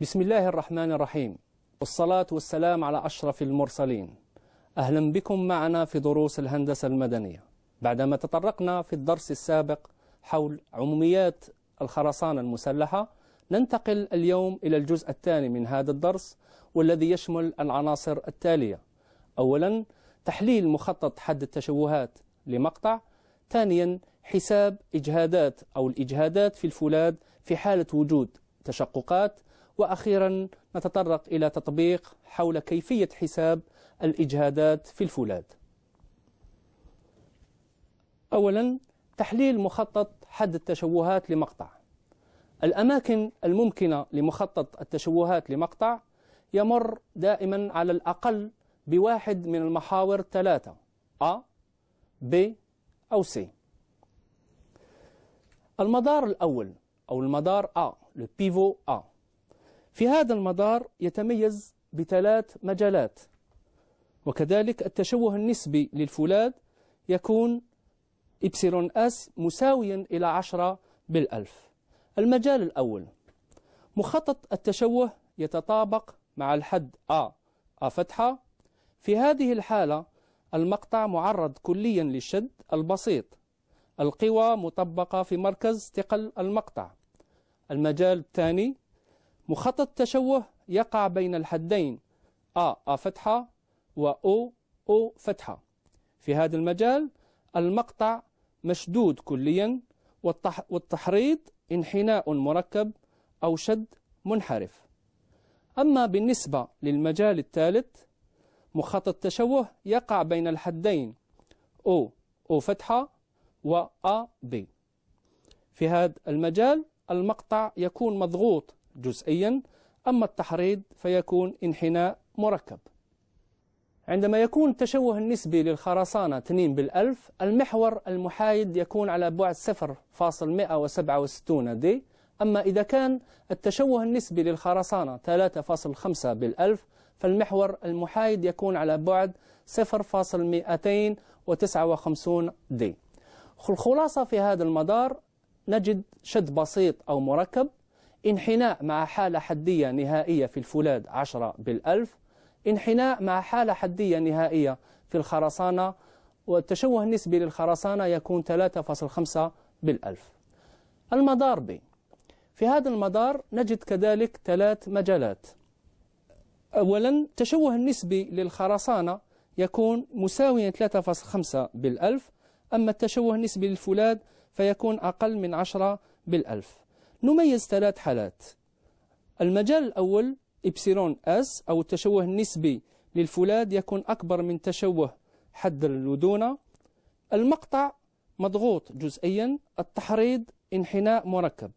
بسم الله الرحمن الرحيم والصلاة والسلام على أشرف المرسلين أهلا بكم معنا في دروس الهندسة المدنية بعدما تطرقنا في الدرس السابق حول عموميات الخرسانة المسلحة ننتقل اليوم إلى الجزء الثاني من هذا الدرس والذي يشمل العناصر التالية أولا تحليل مخطط حد التشوهات لمقطع ثانيا حساب إجهادات أو الإجهادات في الفولاذ في حالة وجود تشققات وأخيرا نتطرق إلى تطبيق حول كيفية حساب الإجهادات في الفولاذ أولا تحليل مخطط حد التشوهات لمقطع الأماكن الممكنة لمخطط التشوهات لمقطع يمر دائما على الأقل بواحد من المحاور ثلاثة أ ب أو سي المدار الأول أو المدار أ لو بيفو أ في هذا المدار يتميز بثلاث مجالات وكذلك التشوه النسبي للفولاذ يكون إبسيلون أس مساويا إلى عشرة بالألف المجال الأول مخطط التشوه يتطابق مع الحد أ أ فتحة في هذه الحالة المقطع معرض كليا للشد البسيط القوى مطبقة في مركز ثقل المقطع المجال الثاني مخطط التشوه يقع بين الحدين أ أ فتحة و أو أو فتحة في هذا المجال المقطع مشدود كليا والتح والتحريض انحناء مركب أو شد منحرف أما بالنسبة للمجال الثالث مخطط التشوه يقع بين الحدين أو أو فتحة و أ ب في هذا المجال المقطع يكون مضغوط جزئيا أما التحريض فيكون انحناء مركب عندما يكون التشوه النسبي للخرسانة 2 بالألف المحور المحايد يكون على بعد 0.167 دي أما إذا كان التشوه النسبي للخرسانة 3.5 بالألف فالمحور المحايد يكون على بعد 0.259 دي الخلاصة في هذا المدار نجد شد بسيط أو مركب انحناء مع حالة حدية نهائية في الفولاذ 10 بالألف انحناء مع حالة حدية نهائية في الخرسانة والتشوه النسبي للخرسانة يكون 3.5 بالألف المدار بي في هذا المدار نجد كذلك ثلاث مجالات أولا التشوه النسبي للخرسانة يكون مساويا 3.5 بالألف أما التشوه النسبي للفولاذ فيكون أقل من 10 بالألف نميز ثلاث حالات المجال الأول إبسيلون أس أو التشوه النسبي للفولاذ يكون أكبر من تشوه حد اللدونة المقطع مضغوط جزئيا التحريض انحناء مركب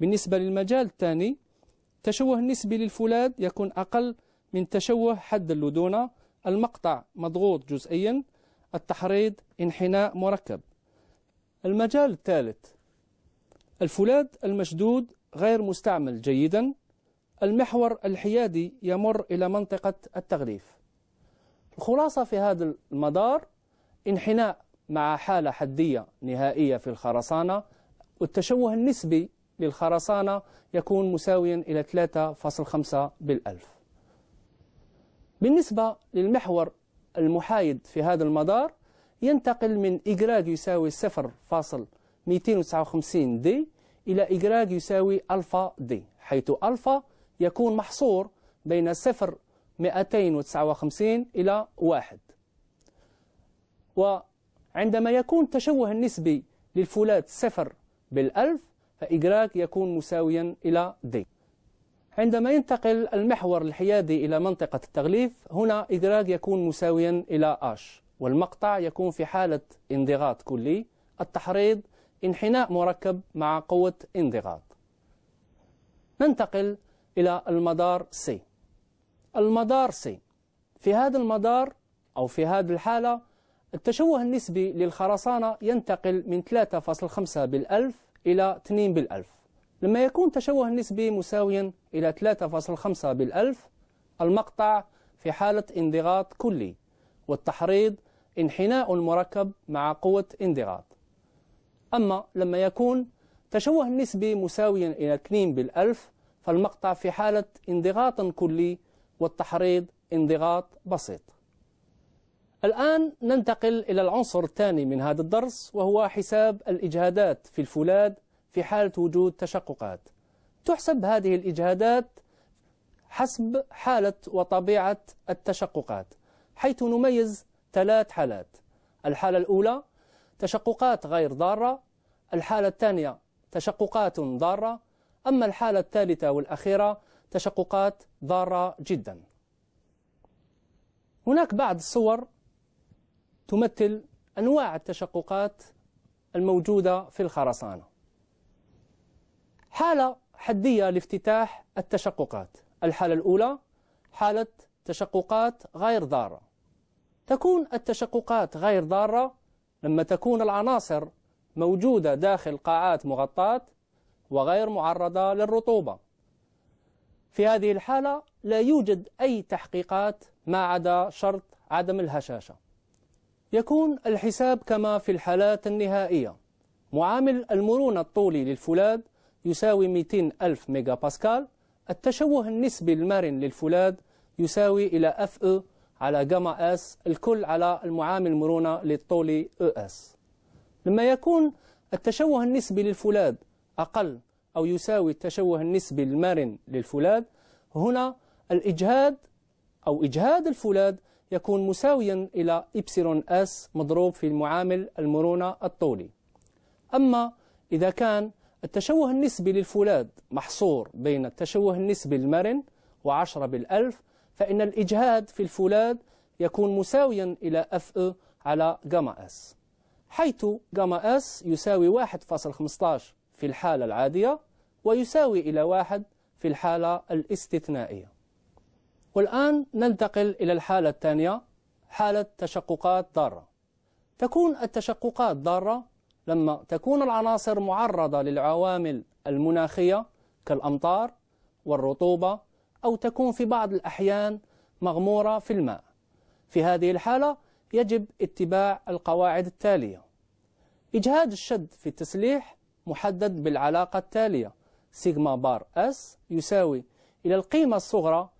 بالنسبة للمجال الثاني تشوه نسبي للفولاذ يكون أقل من تشوه حد اللدونة المقطع مضغوط جزئيا التحريض انحناء مركب المجال الثالث الفولاذ المشدود غير مستعمل جيدا المحور الحيادي يمر إلى منطقة التغليف الخلاصة في هذا المدار انحناء مع حالة حدية نهائية في الخرسانة والتشوه النسبي للخرسانة يكون مساويا إلى 3.5 بالألف بالنسبة للمحور المحايد في هذا المدار ينتقل من إجراج يساوي 0.5 259 دي إلى إجراج يساوي ألفا دي حيث ألفا يكون محصور بين 0 259 إلى 1 وعندما يكون التشوه النسبي للفولات 0 بالألف فإجراج يكون مساويا إلى دي عندما ينتقل المحور الحيادي إلى منطقة التغليف هنا إجراج يكون مساويا إلى أش والمقطع يكون في حالة انضغاط كلي التحريض انحناء مركب مع قوة انضغاط ننتقل إلى المدار C المدار C في هذا المدار أو في هذه الحالة التشوه النسبي للخرسانة ينتقل من 3.5 بالألف إلى 2 بالألف لما يكون تشوه النسبي مساويا إلى 3.5 بالألف المقطع في حالة انضغاط كلي والتحريض انحناء مركب مع قوة انضغاط أما لما يكون تشوه النسبي مساويا إلى 2 بالألف فالمقطع في حالة انضغاط كلي والتحريض انضغاط بسيط الآن ننتقل إلى العنصر الثاني من هذا الدرس وهو حساب الإجهادات في الفولاذ في حالة وجود تشققات تحسب هذه الإجهادات حسب حالة وطبيعة التشققات حيث نميز ثلاث حالات الحالة الأولى تشققات غير ضارة الحالة الثانية تشققات ضارة أما الحالة الثالثة والأخيرة تشققات ضارة جدا هناك بعض الصور تمثل أنواع التشققات الموجودة في الخرسانة حالة حدية لافتتاح التشققات الحالة الأولى حالة تشققات غير ضارة تكون التشققات غير ضارة لما تكون العناصر موجودة داخل قاعات مغطاة وغير معرضة للرطوبة في هذه الحالة لا يوجد أي تحقيقات ما عدا شرط عدم الهشاشة يكون الحساب كما في الحالات النهائية معامل المرونة الطولي للفولاذ يساوي 200 ألف ميجا باسكال التشوه النسبي المرن للفولاذ يساوي إلى FE على جاما اس الكل على المعامل المرونة للطول او اس لما يكون التشوه النسبي للفولاذ أقل أو يساوي التشوه النسبي المرن للفولاذ هنا الإجهاد أو إجهاد الفولاذ يكون مساويا إلى إبسلون اس مضروب في المعامل المرونة الطولي أما إذا كان التشوه النسبي للفولاذ محصور بين التشوه النسبي المرن وعشرة بالألف فإن الإجهاد في الفولاذ يكون مساويا إلى اف على جاما اس حيث جاما اس يساوي 1.15 في الحالة العادية ويساوي إلى 1 في الحالة الاستثنائية والآن ننتقل إلى الحالة الثانية حالة تشققات ضارة تكون التشققات ضارة لما تكون العناصر معرضة للعوامل المناخية كالأمطار والرطوبة أو تكون في بعض الأحيان مغمورة في الماء في هذه الحالة يجب اتباع القواعد التالية إجهاد الشد في التسليح محدد بالعلاقة التالية سيجما بار اس يساوي إلى القيمة الصغرى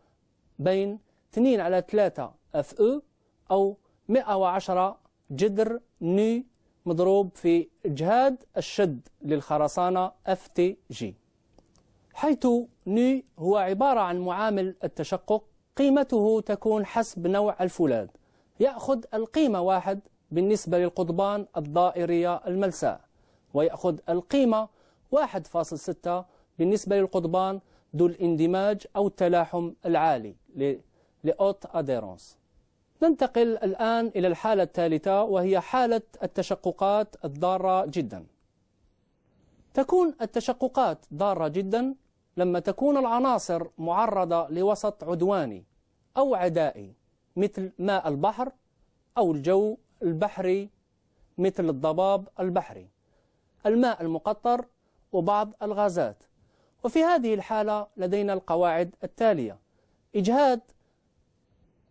بين 2 على 3 اف e او أو 110 جدر ني مضروب في إجهاد الشد للخرسانة اف تي جي حيث ني هو عبارة عن معامل التشقق قيمته تكون حسب نوع الفولاذ يأخذ القيمة واحد بالنسبة للقضبان الدائرية الملساء ويأخذ القيمة 1.6 بالنسبة للقضبان ذو الاندماج أو التلاحم العالي لأوت أديرونس ننتقل الآن إلى الحالة الثالثة وهي حالة التشققات الضارة جدا تكون التشققات ضارة جدا لما تكون العناصر معرضة لوسط عدواني أو عدائي مثل ماء البحر أو الجو البحري مثل الضباب البحري الماء المقطر وبعض الغازات وفي هذه الحالة لدينا القواعد التالية إجهاد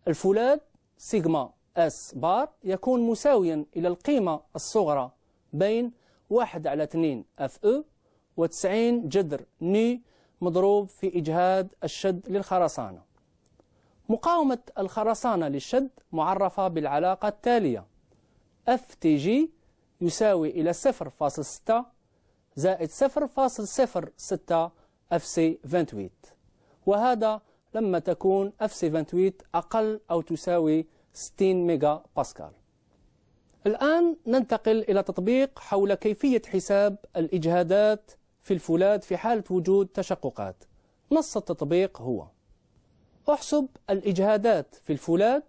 الفولاذ سيجما اس بار يكون مساويا إلى القيمة الصغرى بين 1 على 2 اف او و90 جذر ني مضروب في إجهاد الشد للخرسانة مقاومة الخرسانة للشد معرفة بالعلاقة التالية FTG يساوي إلى 0.6 زائد 0.06 FC28 وهذا لما تكون FC28 أقل أو تساوي 60 ميجا باسكال الآن ننتقل إلى تطبيق حول كيفية حساب الإجهادات في الفولاذ في حالة وجود تشققات نص التطبيق هو احسب الإجهادات في الفولاذ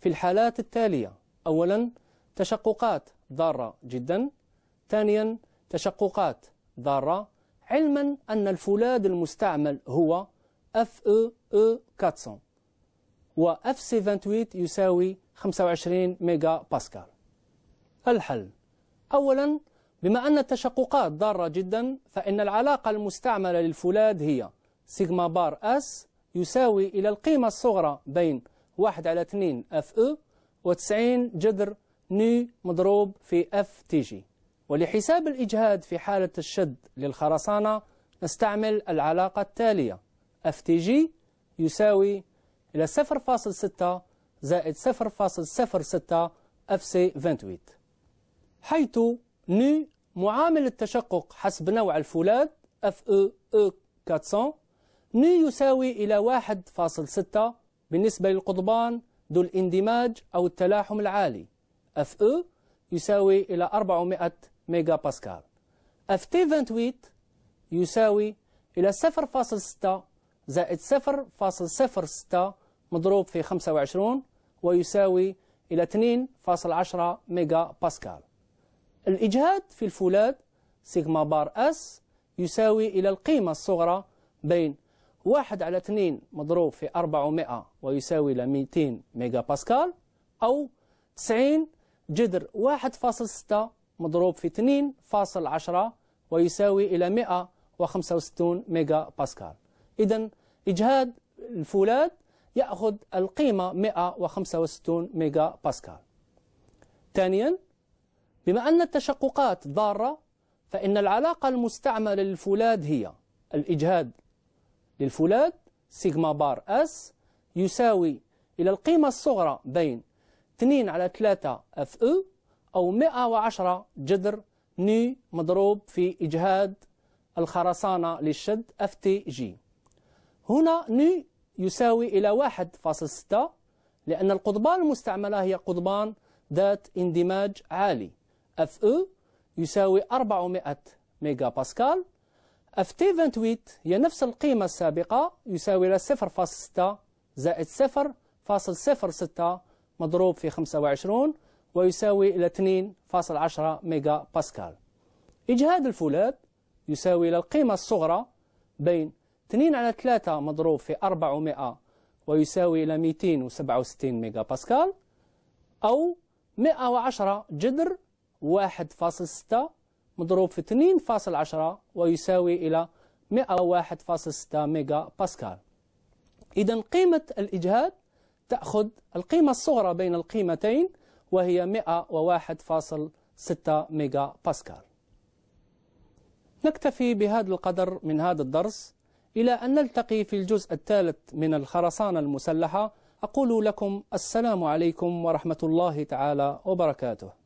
في الحالات التالية أولا تشققات ضارة جدا ثانيا تشققات ضارة علما أن الفولاذ المستعمل هو FEE 400 e و FC28 يساوي 25 ميجا باسكال الحل أولا بما أن التشققات ضارة جدا فإن العلاقة المستعملة للفولاذ هي سيغما بار أس يساوي إلى القيمة الصغرى بين 1 على 2 اف او و90 جذر ني مضروب في اف تي جي ولحساب الإجهاد في حالة الشد للخرسانة نستعمل العلاقة التالية اف تي جي يساوي إلى 0.6 زائد 0.06 اف سي 28 حيث nu معامل التشقق حسب نوع الفولاذ FE E400 نو يساوي إلى 1.6 بالنسبة للقضبان ذو الاندماج أو التلاحم العالي FE يساوي إلى 400 ميجا باسكال FT28 يساوي إلى 0.6 زائد 0.06 مضروب في 25 ويساوي إلى 2.10 ميجا باسكال الإجهاد في الفولاذ سيغما بار أس يساوي إلى القيمة الصغرى بين 1 على 2 مضروب في 400 ويساوي إلى 200 ميجا باسكال أو 90 جذر 1.6 مضروب في 2.10 ويساوي إلى 165 ميجا باسكال إذن إجهاد الفولاذ يأخذ القيمة 165 ميجا باسكال ثانياً بما أن التشققات ضارة فإن العلاقة المستعملة للفولاذ هي الإجهاد للفولاذ سيجما بار اس يساوي إلى القيمة الصغرى بين 2 على 3 اف e او أو 110 جذر ني مضروب في إجهاد الخرسانة للشد اف تي جي هنا ني يساوي إلى 1.6 لأن القضبان المستعملة هي قضبان ذات اندماج عالي اف او e يساوي 400 ميجا باسكال اف تي 28 هي نفس القيمة السابقة يساوي 0.6 زائد 0.06 مضروب في 25 ويساوي إلى 2.10 ميجا باسكال إجهاد الفولاذ يساوي إلى القيمة الصغرى بين 2 على 3 مضروب في 400 ويساوي إلى 267 ميجا باسكال أو 110 جذر 1.6 مضروب في 2.10 ويساوي إلى 101.6 ميجا باسكال إذا قيمة الإجهاد تأخذ القيمة الصغرى بين القيمتين وهي 101.6 ميجا باسكال نكتفي بهذا القدر من هذا الدرس إلى أن نلتقي في الجزء الثالث من الخرسانة المسلحة أقول لكم السلام عليكم ورحمة الله تعالى وبركاته